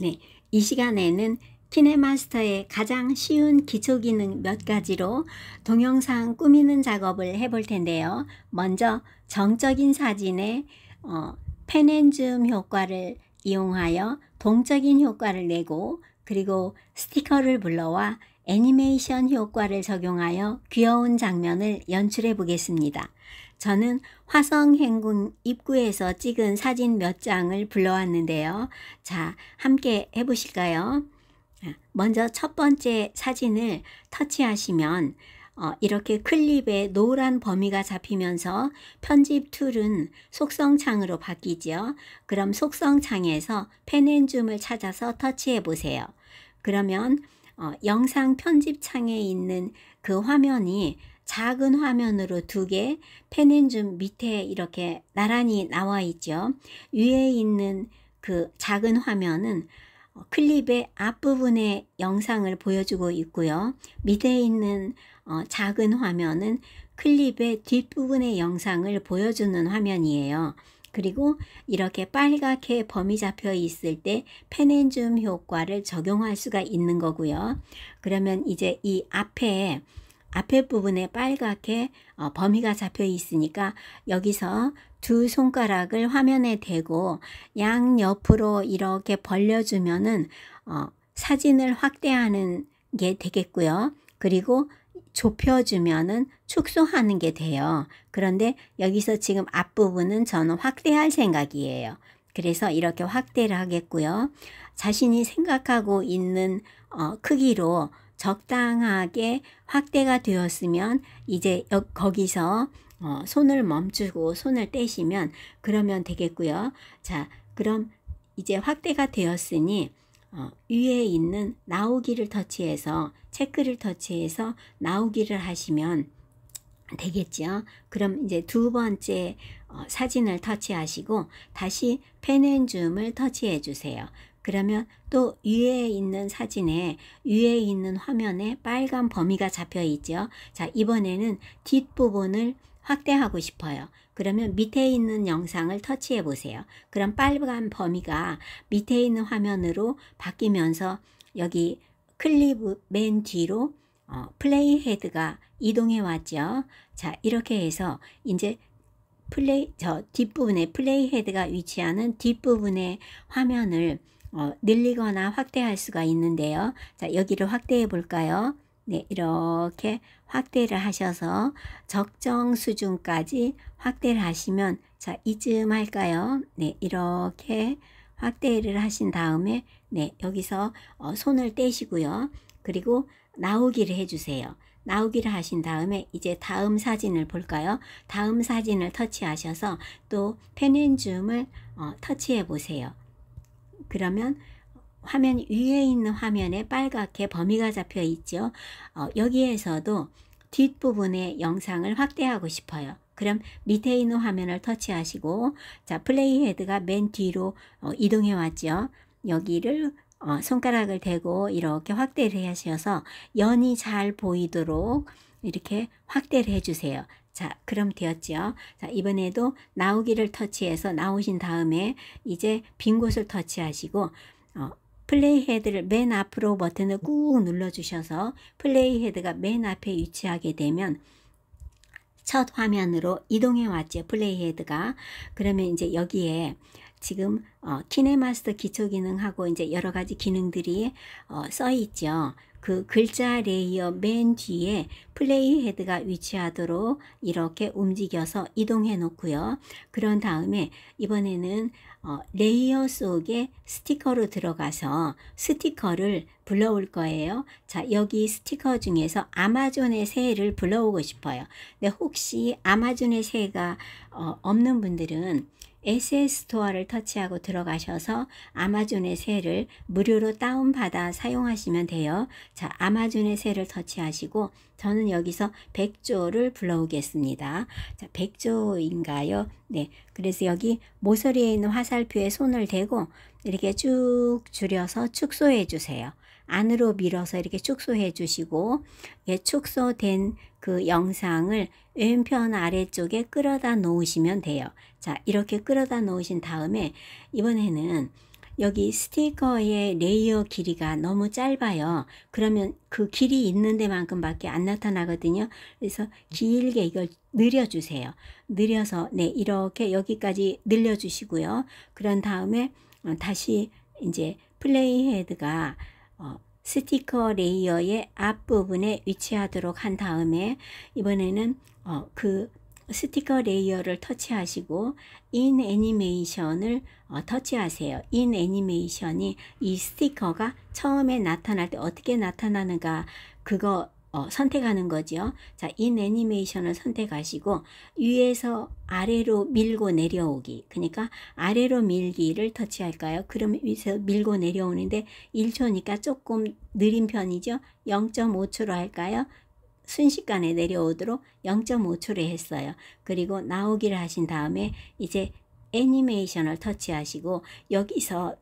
네, 이 시간에는 키네마스터의 가장 쉬운 기초 기능 몇 가지로 동영상 꾸미는 작업을 해볼 텐데요. 먼저 정적인 사진에 어, 펜앤줌 효과를 이용하여 동적인 효과를 내고 그리고 스티커를 불러와 애니메이션 효과를 적용하여 귀여운 장면을 연출해 보겠습니다. 저는 화성행군 입구에서 찍은 사진 몇 장을 불러왔는데요. 자, 함께 해보실까요? 먼저 첫 번째 사진을 터치하시면 어, 이렇게 클립에 노란 범위가 잡히면서 편집 툴은 속성창으로 바뀌죠. 그럼 속성창에서 펜앤줌을 찾아서 터치해 보세요. 그러면 어, 영상 편집창에 있는 그 화면이 작은 화면으로 두 개, 펜은 좀 밑에 이렇게 나란히 나와 있죠. 위에 있는 그 작은 화면은 어, 클립의 앞부분의 영상을 보여주고 있고요. 밑에 있는 어, 작은 화면은 클립의 뒷부분의 영상을 보여주는 화면이에요. 그리고 이렇게 빨갛게 범위 잡혀 있을 때 펜앤줌 효과를 적용할 수가 있는 거고요. 그러면 이제 이 앞에 앞에 부분에 빨갛게 어, 범위가 잡혀 있으니까 여기서 두 손가락을 화면에 대고 양옆으로 이렇게 벌려주면은 어, 사진을 확대하는 게 되겠고요. 그리고 좁혀주면은 축소하는 게 돼요. 그런데 여기서 지금 앞부분은 저는 확대할 생각이에요. 그래서 이렇게 확대를 하겠고요. 자신이 생각하고 있는 어, 크기로 적당하게 확대가 되었으면 이제 거기서 어, 손을 멈추고 손을 떼시면 그러면 되겠고요. 자, 그럼 이제 확대가 되었으니 어, 위에 있는 나오기를 터치해서 체크를 터치해서 나오기를 하시면 되겠죠. 그럼 이제 두 번째 어, 사진을 터치하시고 다시 펜앤줌을 터치해 주세요. 그러면 또 위에 있는 사진에 위에 있는 화면에 빨간 범위가 잡혀 있죠. 자 이번에는 뒷부분을 확대하고 싶어요. 그러면 밑에 있는 영상을 터치해 보세요. 그럼 빨간 범위가 밑에 있는 화면으로 바뀌면서 여기 클립 맨 뒤로 어, 플레이 헤드가 이동해 왔죠. 자 이렇게 해서 이제 플레이 저 뒷부분에 플레이 헤드가 위치하는 뒷부분의 화면을 어, 늘리거나 확대할 수가 있는데요. 자, 여기를 확대해 볼까요? 네, 이렇게 확대를 하셔서 적정 수준까지 확대를 하시면 자, 이쯤 할까요? 네, 이렇게 확대를 하신 다음에 네, 여기서 어, 손을 떼시고요. 그리고 나오기를 해주세요. 나오기를 하신 다음에 이제 다음 사진을 볼까요? 다음 사진을 터치하셔서 또 펜앤줌을 어, 터치해 보세요. 그러면 화면 위에 있는 화면에 빨갛게 범위가 잡혀 있죠. 어, 여기에서도 뒷부분의 영상을 확대하고 싶어요. 그럼 밑에 있는 화면을 터치하시고 자 플레이 헤드가 맨 뒤로 어, 이동해 왔죠. 여기를 어, 손가락을 대고 이렇게 확대를 하셔서 연이 잘 보이도록 이렇게 확대를 해주세요. 자, 그럼 되었지요. 자, 이번에도 나오기를 터치해서 나오신 다음에 이제 빈 곳을 터치하시고 어, 플레이 헤드를 맨 앞으로 버튼을 꾹 눌러주셔서 플레이 헤드가 맨 앞에 위치하게 되면 첫 화면으로 이동해 왔죠. 플레이 헤드가. 그러면 이제 여기에 지금 어, 키네마스터 기초 기능하고 이제 여러 가지 기능들이 어, 써 있죠. 그 글자 레이어 맨 뒤에 플레이 헤드가 위치하도록 이렇게 움직여서 이동해 놓고요. 그런 다음에 이번에는 어, 레이어 속에 스티커로 들어가서 스티커를 불러올 거예요. 자, 여기 스티커 중에서 아마존의 새해를 불러오고 싶어요. 근데 혹시 아마존의 새해가 어, 없는 분들은 SS 스토어를 터치하고 들어가셔서 아마존의 새를 무료로 다운받아 사용하시면 돼요. 자, 아마존의 새를 터치하시고 저는 여기서 백조를 불러오겠습니다. 자, 백조인가요? 네. 그래서 여기 모서리에 있는 화살표에 손을 대고 이렇게 쭉 줄여서 축소해 주세요. 안으로 밀어서 이렇게 축소해 주시고 예, 축소된 그 영상을 왼편 아래쪽에 끌어다 놓으시면 돼요. 자 이렇게 끌어다 놓으신 다음에 이번에는 여기 스티커의 레이어 길이가 너무 짧아요. 그러면 그 길이 있는 데만큼 밖에 안 나타나거든요. 그래서 길게 이걸 늘려주세요. 늘려서 네 이렇게 여기까지 늘려주시고요. 그런 다음에 어, 다시 이제 플레이 헤드가 어, 스티커 레이어의 앞부분에 위치하도록 한 다음에 이번에는 어, 그 스티커 레이어를 터치하시고 인 애니메이션을 어, 터치하세요. 인 애니메이션이 이 스티커가 처음에 나타날 때 어떻게 나타나는가 그거 어, 선택하는 거죠. 자, 인 애니메이션을 선택하시고 위에서 아래로 밀고 내려오기. 그러니까 아래로 밀기를 터치할까요? 그러면 위에서 밀고 내려오는데 1초니까 조금 느린 편이죠. 0.5초로 할까요? 순식간에 내려오도록 0 5초로 했어요. 그리고 나오기를 하신 다음에 이제 애니메이션을 터치하시고 여기서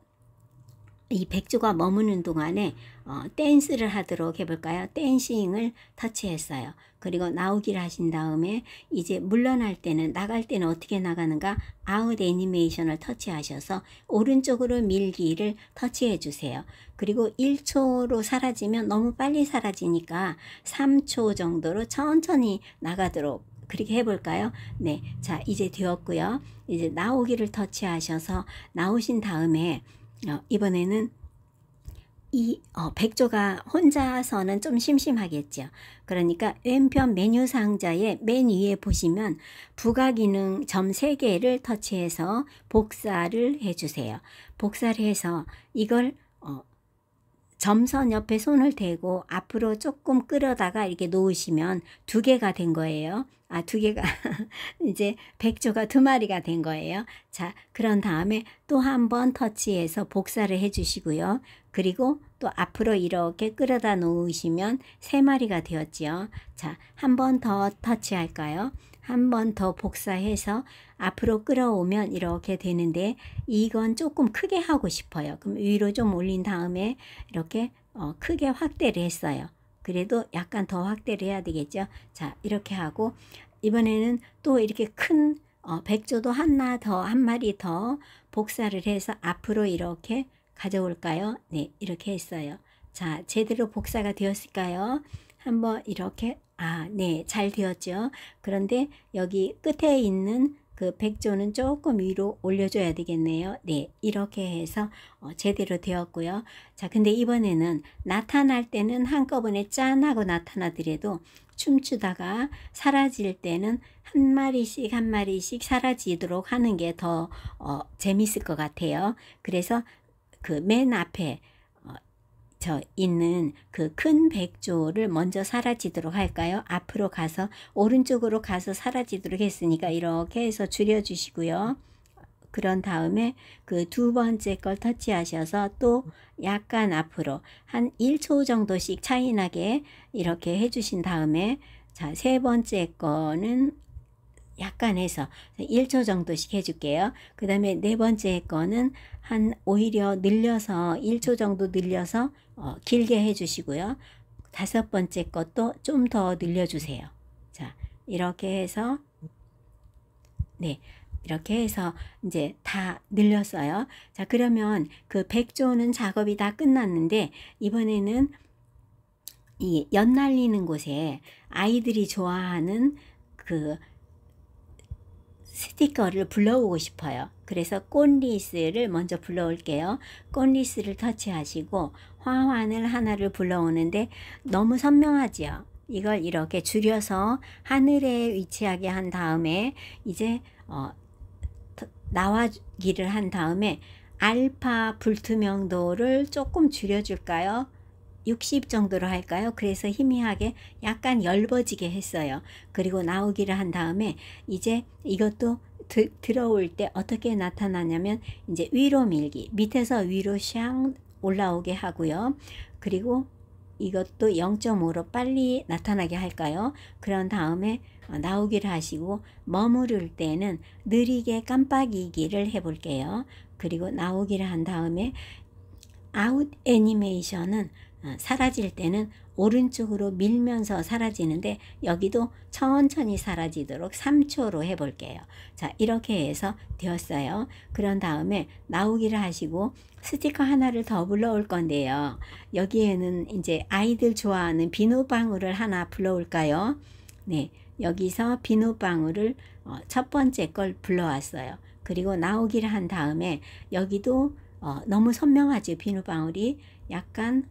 이 백조가 머무는 동안에 어, 댄스를 하도록 해볼까요? 댄싱을 터치했어요. 그리고 나오기를 하신 다음에 이제 물러날 때는 나갈 때는 어떻게 나가는가? 아웃 애니메이션을 터치하셔서 오른쪽으로 밀기를 터치해 주세요. 그리고 1초로 사라지면 너무 빨리 사라지니까 3초 정도로 천천히 나가도록 그렇게 해볼까요? 네, 자 이제 되었고요. 이제 나오기를 터치하셔서 나오신 다음에 어, 이번에는 이 어, 백조가 혼자서는 좀 심심하겠죠. 그러니까 왼편 메뉴 상자의 맨 위에 보시면 부가 기능 점 3개를 터치해서 복사를 해주세요. 복사를 해서 이걸 점선 옆에 손을 대고 앞으로 조금 끌어다가 이렇게 놓으시면 두 개가 된 거예요. 아, 두 개가 이제 백조가 두 마리가 된 거예요. 자, 그런 다음에 또 한 번 터치해서 복사를 해 주시고요. 그리고 또 앞으로 이렇게 끌어다 놓으시면 세 마리가 되었지요. 자, 한 번 더 터치할까요? 한번더 복사해서 앞으로 끌어오면 이렇게 되는데 이건 조금 크게 하고 싶어요. 그럼 위로 좀 올린 다음에 이렇게 어, 크게 확대를 했어요. 그래도 약간 더 확대를 해야 되겠죠. 자 이렇게 하고 이번에는 또 이렇게 큰 어, 백조도 하나 더 한 마리 더 복사를 해서 앞으로 이렇게 가져올까요? 네 이렇게 했어요. 자 제대로 복사가 되었을까요? 한번 이렇게 아, 네, 잘 되었죠. 그런데 여기 끝에 있는 그 백조는 조금 위로 올려줘야 되겠네요. 네, 이렇게 해서 어, 제대로 되었고요. 자, 근데 이번에는 나타날 때는 한꺼번에 짠 하고 나타나더라도 춤추다가 사라질 때는 한 마리씩 한 마리씩 사라지도록 하는 게더 어, 재밌을 것 같아요. 그래서 그 맨 앞에 저 있는 그 큰 백조를 먼저 사라지도록 할까요? 앞으로 가서 오른쪽으로 가서 사라지도록 했으니까 이렇게 해서 줄여주시고요. 그런 다음에 그 두 번째 걸 터치하셔서 또 약간 앞으로 한 1초 정도씩 차이나게 이렇게 해주신 다음에 자 세 번째 거는 약간 해서 1초 정도씩 해줄게요. 그 다음에 네 번째 거는 한 오히려 늘려서 1초 정도 늘려서 어, 길게 해주시고요. 다섯 번째 것도 좀 더 늘려주세요. 자, 이렇게 해서 네, 이렇게 해서 이제 다 늘렸어요. 자, 그러면 그백조는 작업이 다 끝났는데 이번에는 이 연날리는 곳에 아이들이 좋아하는 그 스티커를 불러오고 싶어요. 그래서 꽃리스를 먼저 불러올게요. 꽃리스를 터치하시고 화환을 하나를 불러오는데 너무 선명하지요. 이걸 이렇게 줄여서 하늘에 위치하게 한 다음에 이제 어, 나와기를 한 다음에 알파 불투명도를 조금 줄여줄까요? 60 정도로 할까요? 그래서 희미하게 약간 열버지게 했어요. 그리고 나오기를 한 다음에 이제 이것도 드, 들어올 때 어떻게 나타나냐면 이제 위로 밀기 밑에서 위로 샹 올라오게 하고요. 그리고 이것도 0.5로 빨리 나타나게 할까요? 그런 다음에 어, 나오기를 하시고 머무를 때는 느리게 깜빡이기를 해볼게요. 그리고 나오기를 한 다음에 아웃 애니메이션은 어, 사라질 때는 오른쪽으로 밀면서 사라지는데 여기도 천천히 사라지도록 3초로 해볼게요. 자 이렇게 해서 되었어요. 그런 다음에 나오기를 하시고 스티커 하나를 더 불러올 건데요. 여기에는 이제 아이들 좋아하는 비누방울을 하나 불러올까요? 네 여기서 비누방울을 어, 첫 번째 걸 불러왔어요. 그리고 나오기를 한 다음에 여기도 어, 너무 선명하죠. 비누방울이 약간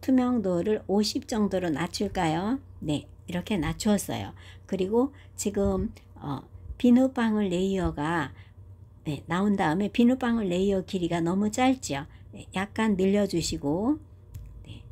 투명도를 50 정도로 낮출까요? 네, 이렇게 낮추었어요. 그리고 지금 어, 비눗방울 레이어가 네, 나온 다음에 비눗방울 레이어 길이가 너무 짧죠. 네, 약간 늘려주시고 네,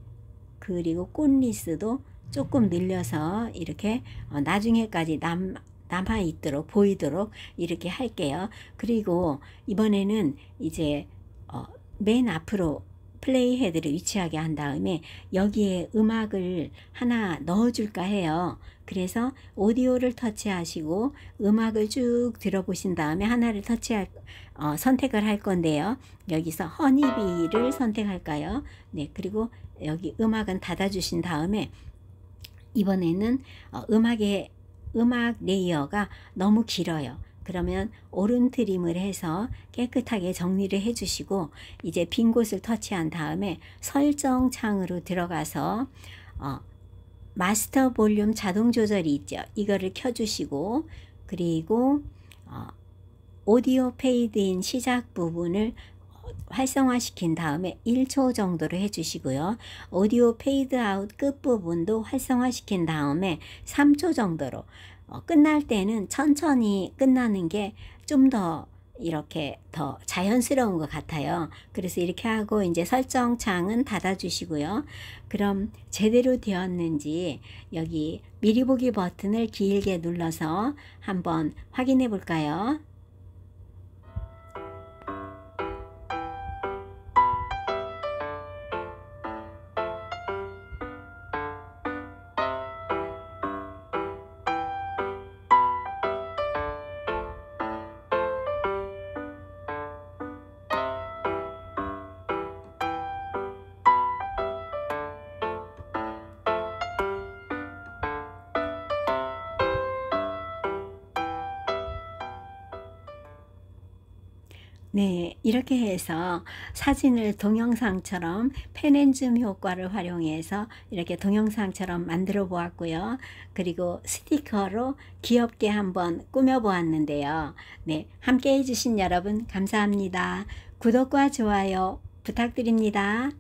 그리고 꽃리스도 조금 늘려서 이렇게 어, 나중에까지 남, 남아있도록 보이도록 이렇게 할게요. 그리고 이번에는 이제 어, 맨 앞으로 플레이 헤드를 위치하게 한 다음에 여기에 음악을 하나 넣어줄까 해요. 그래서 오디오를 터치하시고 음악을 쭉 들어보신 다음에 하나를 터치할 어, 선택을 할 건데요. 여기서 허니비를 선택할까요? 네, 그리고 여기 음악은 닫아주신 다음에 이번에는 어, 음악의 음악 레이어가 너무 길어요. 그러면 오른 트림을 해서 깨끗하게 정리를 해주시고 이제 빈 곳을 터치한 다음에 설정 창으로 들어가서 어, 마스터 볼륨 자동 조절이 있죠. 이거를 켜주시고 그리고 어, 오디오 페이드인 시작 부분을 활성화시킨 다음에 1초 정도로 해주시고요. 오디오 페이드아웃 끝부분도 활성화시킨 다음에 3초 정도로 어, 끝날 때는 천천히 끝나는 게 좀 더 이렇게 더 자연스러운 것 같아요. 그래서 이렇게 하고 이제 설정창은 닫아주시고요. 그럼 제대로 되었는지 여기 미리 보기 버튼을 길게 눌러서 한번 확인해 볼까요? 네, 이렇게 해서 사진을 동영상처럼 펜앤줌 효과를 활용해서 이렇게 동영상처럼 만들어 보았고요. 그리고 스티커로 귀엽게 한번 꾸며 보았는데요. 네, 함께 해주신 여러분 감사합니다. 구독과 좋아요 부탁드립니다.